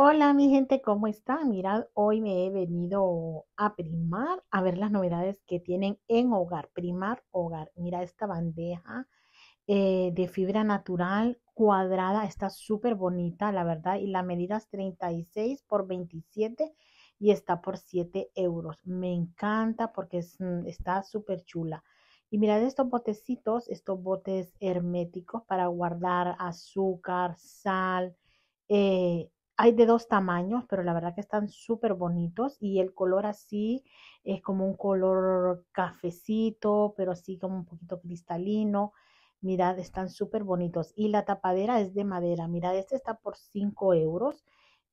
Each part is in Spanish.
Hola mi gente, ¿cómo está? Mirad, hoy me he venido a primar a ver las novedades que tienen en hogar, primar hogar. Mira esta bandeja eh, de fibra natural cuadrada, está súper bonita, la verdad, y la medida es 36 por 27 y está por 7 euros. Me encanta porque mm, está súper chula. Y mirad estos botecitos, estos botes herméticos para guardar azúcar, sal, eh, hay de dos tamaños, pero la verdad que están súper bonitos y el color así es como un color cafecito, pero así como un poquito cristalino. Mirad, están súper bonitos. Y la tapadera es de madera. Mirad, este está por 5 euros.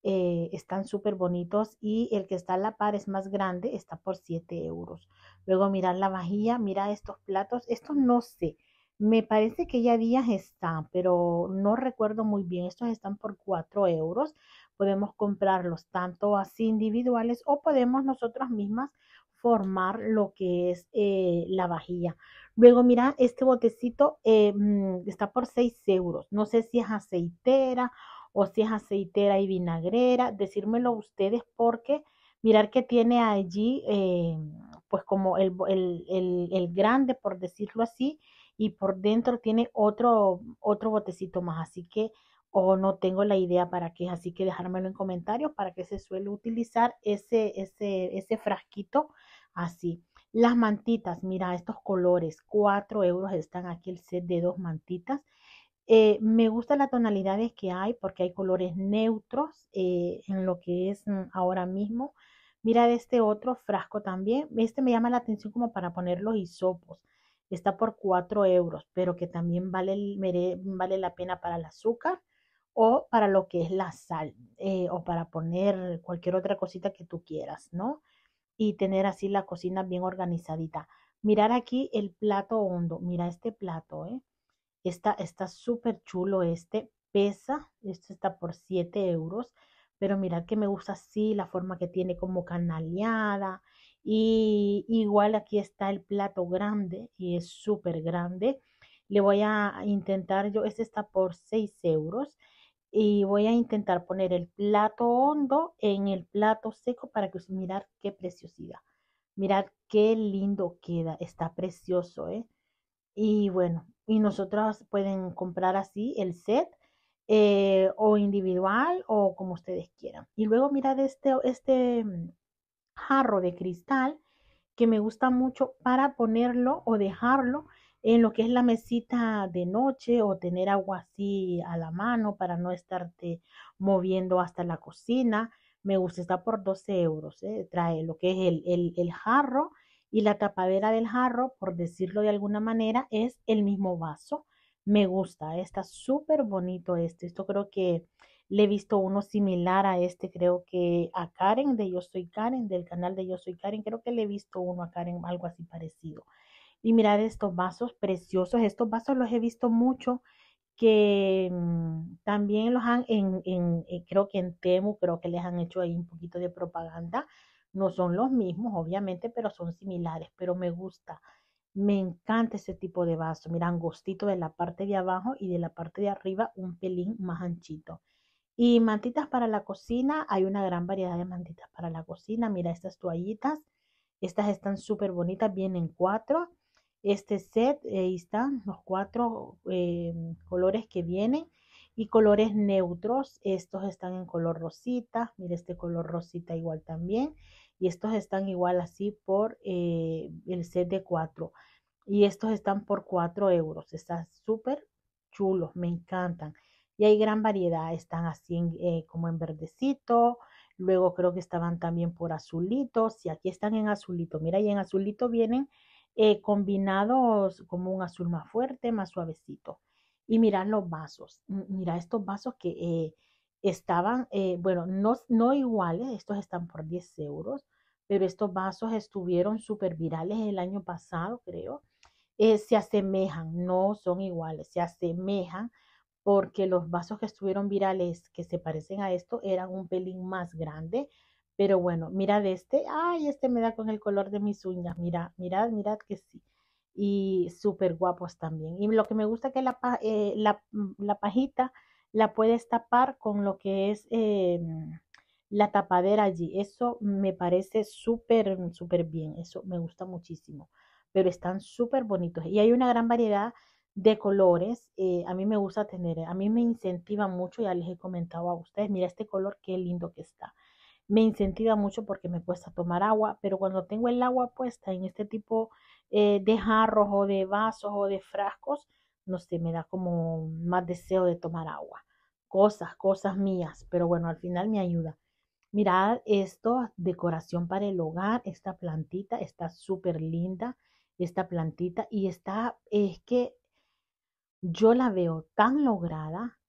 Eh, están súper bonitos y el que está a la par es más grande, está por 7 euros. Luego mirad la vajilla, Mirad estos platos. Esto no sé, me parece que ya días están, pero no recuerdo muy bien. Estos están por 4 euros. Podemos comprarlos tanto así individuales o podemos nosotros mismas formar lo que es eh, la vajilla. Luego, mira, este botecito eh, mm, está por 6 euros. No sé si es aceitera o si es aceitera y vinagrera. Decírmelo ustedes porque mirar que tiene allí, eh, pues como el grande, por decirlo así, y por dentro tiene otro, otro botecito más. Así que o no tengo la idea para qué es, así que dejármelo en comentarios para que se suele utilizar ese, ese, frasquito así. Las mantitas, mira estos colores, 4 euros están aquí el set de dos mantitas. Eh, me gusta las tonalidades que hay porque hay colores neutros eh, en lo que es mm, ahora mismo. Mira este otro frasco también. Este me llama la atención como para poner los hisopos está por 4 euros, pero que también vale, vale la pena para el azúcar o para lo que es la sal eh, o para poner cualquier otra cosita que tú quieras, ¿no? Y tener así la cocina bien organizadita. Mirar aquí el plato hondo, mira este plato, ¿eh? Está, está súper chulo este, pesa, esto está por 7 euros, pero mirad que me gusta así la forma que tiene como canaleada, y igual aquí está el plato grande y es súper grande. Le voy a intentar, yo, este está por 6 euros. Y voy a intentar poner el plato hondo en el plato seco para que mirar qué preciosidad. Mirad qué lindo queda, está precioso, ¿eh? Y bueno, y nosotros pueden comprar así el set eh, o individual o como ustedes quieran. Y luego mirad este, este, mm, jarro de cristal que me gusta mucho para ponerlo o dejarlo en lo que es la mesita de noche o tener agua así a la mano para no estarte moviendo hasta la cocina. Me gusta, está por 12 euros. Eh, trae lo que es el, el, el jarro y la tapadera del jarro, por decirlo de alguna manera, es el mismo vaso me gusta, está súper bonito este. Esto creo que le he visto uno similar a este, creo que a Karen de Yo Soy Karen, del canal de Yo Soy Karen, creo que le he visto uno a Karen, algo así parecido. Y mirar estos vasos preciosos, estos vasos los he visto mucho que mm, también los han, en, eh, creo que en Temu, creo que les han hecho ahí un poquito de propaganda. No son los mismos, obviamente, pero son similares, pero me gusta. Me encanta este tipo de vaso. Mira, angostito de la parte de abajo y de la parte de arriba un pelín más anchito. Y mantitas para la cocina, hay una gran variedad de mantitas para la cocina. Mira estas toallitas, estas están súper bonitas, vienen cuatro. Este set, ahí están los cuatro eh, colores que vienen y colores neutros. Estos están en color rosita, mira este color rosita igual también y estos están igual así por eh, el set de 4 y estos están por 4 euros. Están súper chulos, me encantan. Y hay gran variedad, están así eh, como en verdecito, luego creo que estaban también por azulitos y aquí están en azulito. Mira, y en azulito vienen eh, combinados como un azul más fuerte, más suavecito. Y mirad los vasos, mira estos vasos que estaban, eh, bueno, no, no iguales, estos están por 10 euros, pero estos vasos estuvieron súper virales el año pasado, creo. Eh, se asemejan, no son iguales, se asemejan porque los vasos que estuvieron virales que se parecen a esto eran un pelín más grande, pero bueno, mirad este, ay, este me da con el color de mis uñas, Mirad, mirad, mirad que sí. Y súper guapos también. Y lo que me gusta que la, eh, la, mm, la pajita la puedes tapar con lo que es em, la tapadera allí. Eso me parece súper, súper bien. Eso me gusta muchísimo. Pero están súper bonitos. Y hay una gran variedad de colores. Eh, a mí me gusta tener, a mí me incentiva mucho, ya les he comentado a ustedes, mira este color, qué lindo que está. Me incentiva mucho porque me cuesta tomar agua, pero cuando tengo el agua puesta en este tipo eh, de jarros o de vasos o de frascos, no sé, me da como más deseo de tomar agua. Cosas, cosas mías, pero bueno, al final me ayuda. Mirad esto, ah, decoración para el hogar, esta plantita está súper linda, esta plantita, y está, es que yo la veo tan lograda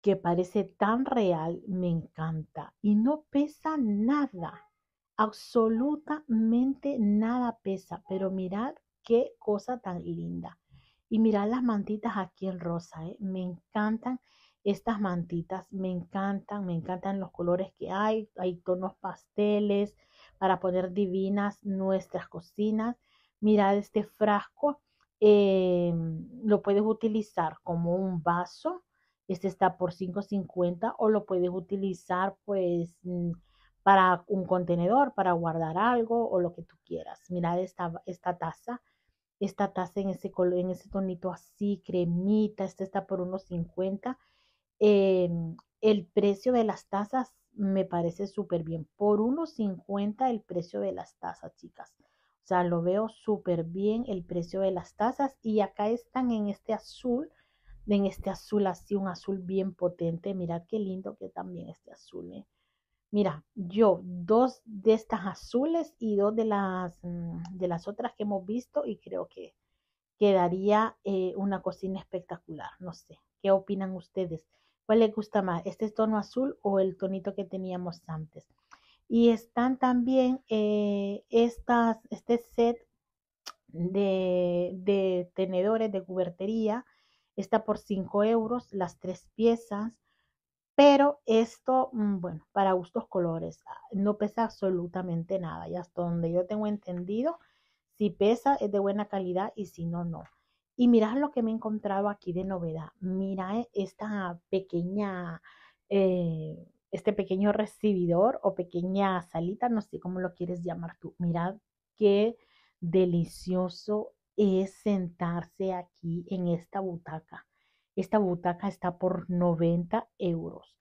que parece tan real, me encanta, y no pesa nada, absolutamente nada pesa, pero mirad qué cosa tan linda. Y mirad las mantitas aquí en rosa, ¿eh? me encantan estas mantitas, me encantan, me encantan los colores que hay, hay tonos pasteles para poner divinas nuestras cocinas. Mirad este frasco, em, lo puedes utilizar como un vaso, este está por 5.50 o lo puedes utilizar pues mm, para un contenedor, para guardar algo o lo que tú quieras. Mirad esta, esta taza esta taza en ese color, en ese tonito así, cremita, esta está por unos 50. Em, el precio de las tazas me parece súper bien. Por unos 50 el precio de las tazas, chicas. O sea, lo veo súper bien el precio de las tazas. Y acá están en este azul, en este azul así, un azul bien potente. Mirad qué lindo que también este azul, ¿eh? Mira, yo dos de estas azules y dos de las, mm, de las otras que hemos visto y creo que quedaría eh, una cocina espectacular. No sé, ¿qué opinan ustedes? ¿Cuál les gusta más? ¿Este tono azul o el tonito que teníamos antes? Y están también eh, estas, este set de, de tenedores de cubertería. Está por 5 euros las tres piezas. Pero esto, mm, bueno, para gustos colores, ah, no pesa absolutamente nada. Y hasta donde yo tengo entendido, si pesa es de buena calidad y si no, no. Y mirad lo que me he encontrado aquí de novedad. Mira eh, esta pequeña, eh, este pequeño recibidor o pequeña salita, no sé cómo lo quieres llamar tú. Mirad qué delicioso es sentarse aquí en esta butaca. Esta butaca está por 90 euros.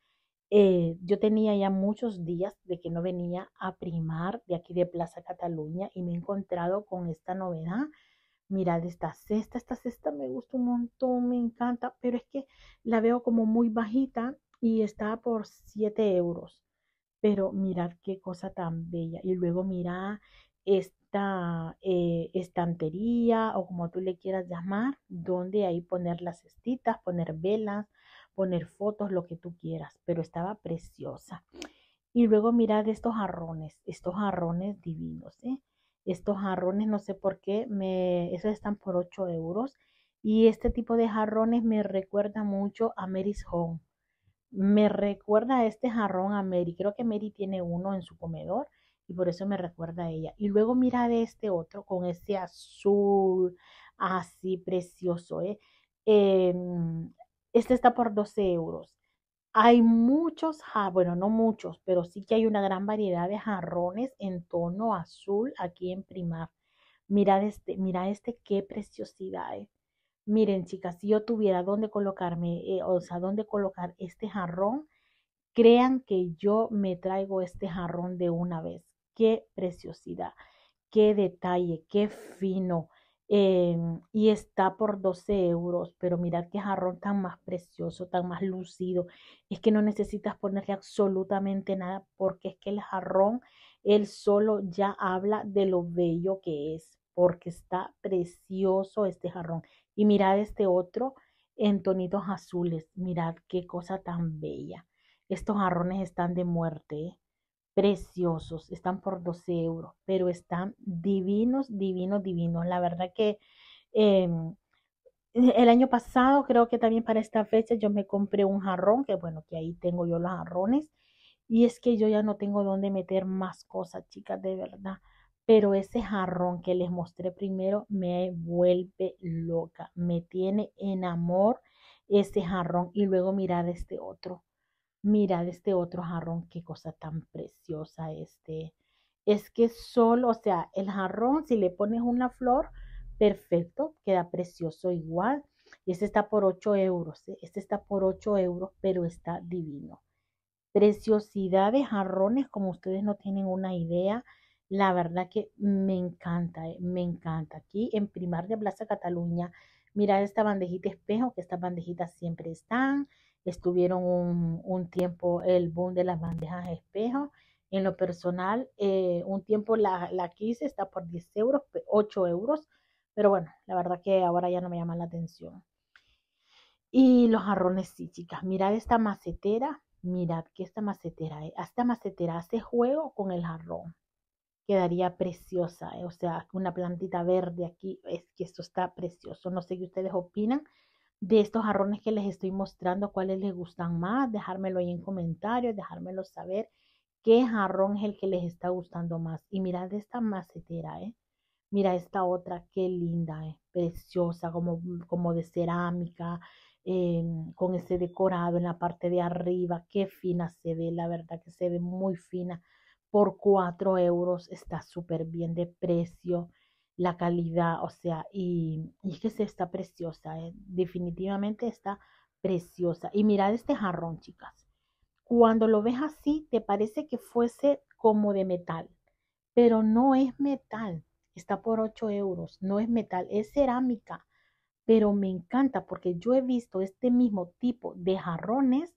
Eh, yo tenía ya muchos días de que no venía a primar de aquí de Plaza Cataluña y me he encontrado con esta novedad. Mirad esta cesta, esta cesta me gusta un montón, me encanta, pero es que la veo como muy bajita y está por 7 euros. Pero mirad qué cosa tan bella. Y luego mirad este esta eh, estantería o como tú le quieras llamar, donde ahí poner las cestitas, poner velas, poner fotos, lo que tú quieras, pero estaba preciosa. Y luego mirad estos jarrones, estos jarrones divinos, ¿eh? Estos jarrones, no sé por qué, me, esos están por 8 euros. Y este tipo de jarrones me recuerda mucho a Mary's Home. Me recuerda a este jarrón a Mary. Creo que Mary tiene uno en su comedor y por eso me recuerda a ella. Y luego mirad este otro con ese azul así precioso. ¿eh? Em, este está por 12 euros. Hay muchos, bueno, no muchos, pero sí que hay una gran variedad de jarrones en tono azul aquí en Primar. Mirad este, mirad este, qué preciosidad. ¿eh? Miren, chicas, si yo tuviera dónde colocarme, eh, o sea, dónde colocar este jarrón, crean que yo me traigo este jarrón de una vez qué preciosidad, qué detalle, qué fino. Eh, y está por 12 euros, pero mirad qué jarrón tan más precioso, tan más lucido. Es que no necesitas ponerle absolutamente nada porque es que el jarrón, él solo ya habla de lo bello que es, porque está precioso este jarrón. Y mirad este otro en tonitos azules, mirad qué cosa tan bella. Estos jarrones están de muerte. ¿eh? preciosos, están por 12 euros, pero están divinos, divinos, divinos. La verdad que em, el año pasado, creo que también para esta fecha, yo me compré un jarrón, que bueno, que ahí tengo yo los jarrones, y es que yo ya no tengo dónde meter más cosas, chicas, de verdad. Pero ese jarrón que les mostré primero me vuelve loca, me tiene en amor ese jarrón y luego mirar este otro mirad este otro jarrón, qué cosa tan preciosa este. Es que solo, o sea, el jarrón, si le pones una flor, perfecto, queda precioso igual. Y este está por 8 euros, eh, este está por 8 euros, pero está divino. Preciosidad de jarrones, como ustedes no tienen una idea. La verdad que me encanta, eh, me encanta. Aquí en Primar de Plaza Cataluña, mirad esta bandejita espejo, que estas bandejitas siempre están estuvieron un, tiempo el boom de las bandejas de espejo. En lo personal, eh, un tiempo la, la quise, está por 10 euros, 8 euros, pero bueno, la verdad que ahora ya no me llama la atención. Y los jarrones, sí, chicas, mirad esta macetera, mirad que esta macetera, eh, esta macetera hace juego con el jarrón. Quedaría preciosa, eh, o sea, una plantita verde aquí, es que esto está precioso. No sé qué ustedes opinan, de estos jarrones que les estoy mostrando, cuáles les gustan más, dejármelo ahí en comentarios, dejármelo saber qué jarrón es el que les está gustando más. Y mirad esta macetera, ¿eh? Mira esta otra, qué linda, ¿eh? preciosa, como, mm, como de cerámica, em, con ese decorado en la parte de arriba, qué fina se ve, la verdad que se ve muy fina. Por 4 euros está súper bien de precio la calidad, o sea, y, es que está preciosa, eh, definitivamente está preciosa. Y mirad este jarrón, chicas. Cuando lo ves así, te parece que fuese como de metal, pero no es metal. Está por 8 euros, no es metal, es cerámica. Pero me encanta porque yo he visto este mismo tipo de jarrones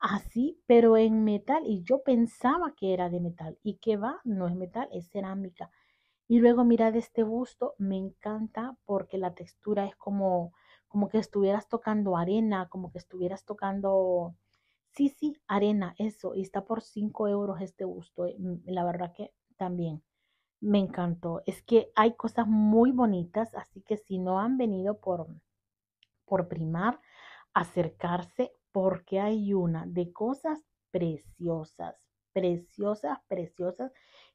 así, pero en metal. Y yo pensaba que era de metal. ¿Y que va? No es metal, es cerámica. Y luego mirad este busto, me encanta porque la textura es como, como que estuvieras tocando arena, como que estuvieras tocando, sí, sí, arena, eso. Y está por 5 euros este busto. Eh, mm, la verdad que también me encantó. Es que hay cosas muy bonitas, así que si no han venido por, por primar, acercarse porque hay una de cosas preciosas, preciosas, preciosas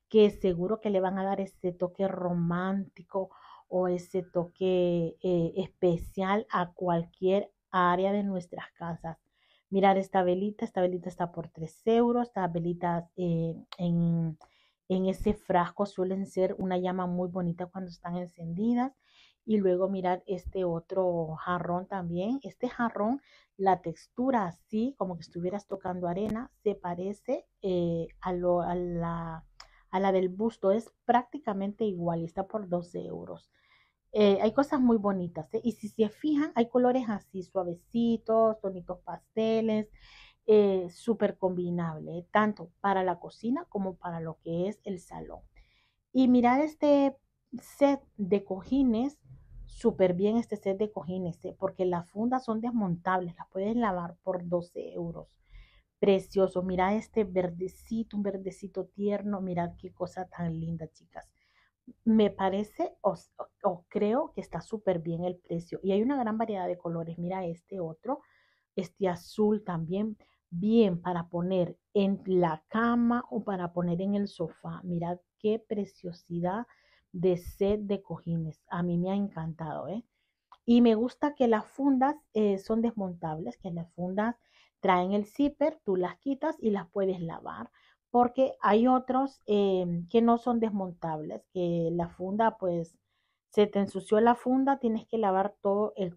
que seguro que le van a dar ese toque romántico o ese toque eh, especial a cualquier área de nuestras casas. Mirar esta velita, esta velita está por 3 euros, estas velitas eh, en, ese frasco suelen ser una llama muy bonita cuando están encendidas. Y luego mirar este otro jarrón también. Este jarrón, la textura así, como que estuvieras tocando arena, se parece eh, a, lo, a la a la del busto. Es prácticamente igual y está por 12 euros. Eh, hay cosas muy bonitas. ¿eh? Y si se fijan, hay colores así suavecitos, tonitos pasteles. Eh, súper combinable, tanto para la cocina como para lo que es el salón. Y mirar este set de cojines, súper bien este set de cojines, porque las fundas son desmontables, las puedes lavar por 12 euros precioso. Mira este verdecito, un verdecito tierno. Mirad qué cosa tan linda, chicas. Me parece o, creo que está súper bien el precio. Y hay una gran variedad de colores. Mira este otro, este azul también. Bien para poner en la cama o para poner en el sofá. Mirad qué preciosidad de set de cojines. A mí me ha encantado, ¿eh? Y me gusta que las fundas eh, son desmontables, que las fundas traen el zipper, tú las quitas y las puedes lavar, porque hay otros em, que no son desmontables, que la funda, pues, se te ensució la funda, tienes que lavar todo el,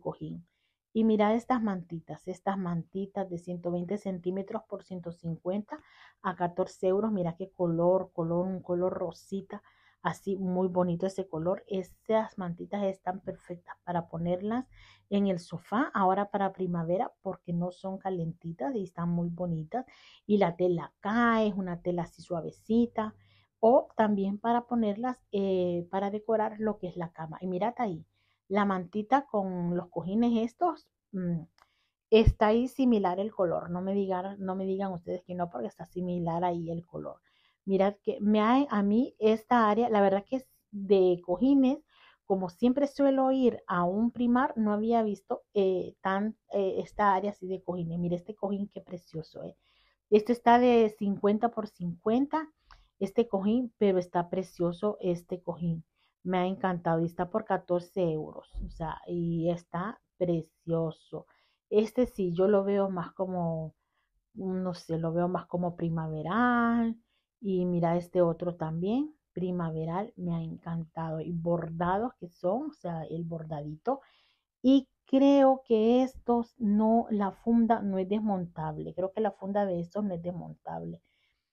cojín. Y mira estas mantitas, estas mantitas de 120 centímetros por 150 a 14 euros. Mira qué color, color, un color rosita así muy bonito ese color. Esas mantitas están perfectas para ponerlas en el sofá ahora para primavera porque no son calentitas y están muy bonitas. Y la tela cae, es una tela así suavecita. O también para ponerlas, eh, para decorar lo que es la cama. Y mirad ahí, la mantita con los cojines estos. Mm, está ahí similar el color. No me digan, no me digan ustedes que no, porque está similar ahí el color. Mirad que me ha, a mí esta área, la verdad que es de cojines, como siempre suelo ir a un primar, no había visto eh, tan eh, esta área así de cojines. Mira este cojín, qué precioso. Eh. Este está de 50 por 50, este cojín, pero está precioso este cojín. Me ha encantado y está por 14 euros. O sea, y está precioso. Este sí, yo lo veo más como, no sé, lo veo más como primaveral y mira este otro también, primaveral, me ha encantado. Y bordados que son, o sea, el bordadito. Y creo que estos no, la funda no es desmontable. Creo que la funda de estos no es desmontable.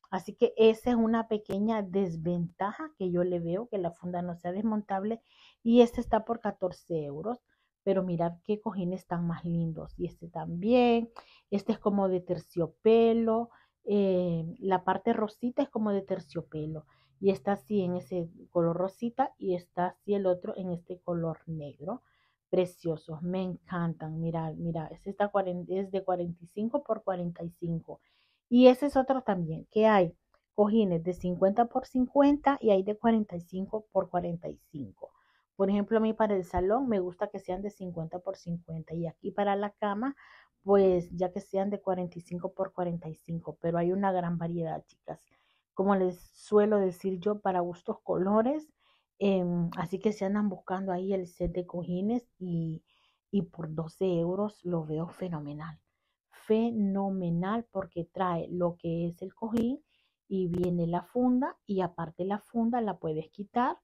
Así que esa es una pequeña desventaja que yo le veo, que la funda no sea desmontable. Y este está por 14 euros. Pero mirad qué cojines tan más lindos. Y este también. Este es como de terciopelo. Eh, la parte rosita es como de terciopelo y está así en ese color rosita y está así el otro en este color negro. Preciosos, me encantan. Mira, mira, es, esta es de 45 por 45. Y ese es otro también, que hay cojines de 50 por 50 y hay de 45 por 45. Por ejemplo, a mí para el salón me gusta que sean de 50 por 50 y aquí para la cama pues ya que sean de 45 por 45, pero hay una gran variedad, chicas. Como les suelo decir yo, para gustos colores, em, así que se andan buscando ahí el set de cojines y, por 12 euros lo veo fenomenal. Fenomenal porque trae lo que es el cojín y viene la funda y aparte la funda la puedes quitar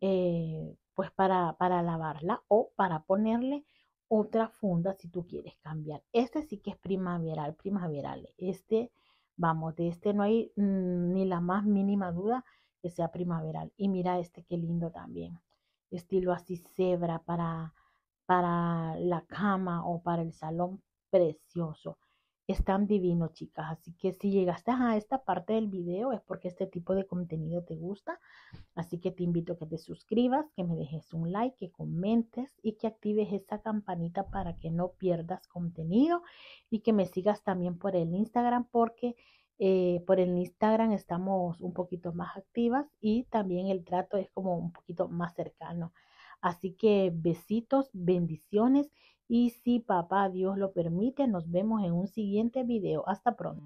eh, pues para, para lavarla o para ponerle otra funda si tú quieres cambiar. Este sí que es primaveral, primaveral. Este, vamos, de este no hay mm, ni la más mínima duda que sea primaveral. Y mira este qué lindo también. Estilo así cebra para, para la cama o para el salón. Precioso tan divino, chicas. Así que si llegaste a esta parte del video es porque este tipo de contenido te gusta. Así que te invito a que te suscribas, que me dejes un like, que comentes y que actives esa campanita para que no pierdas contenido y que me sigas también por el Instagram porque eh, por el Instagram estamos un poquito más activas y también el trato es como un poquito más cercano. Así que besitos, bendiciones y si papá Dios lo permite, nos vemos en un siguiente video. Hasta pronto.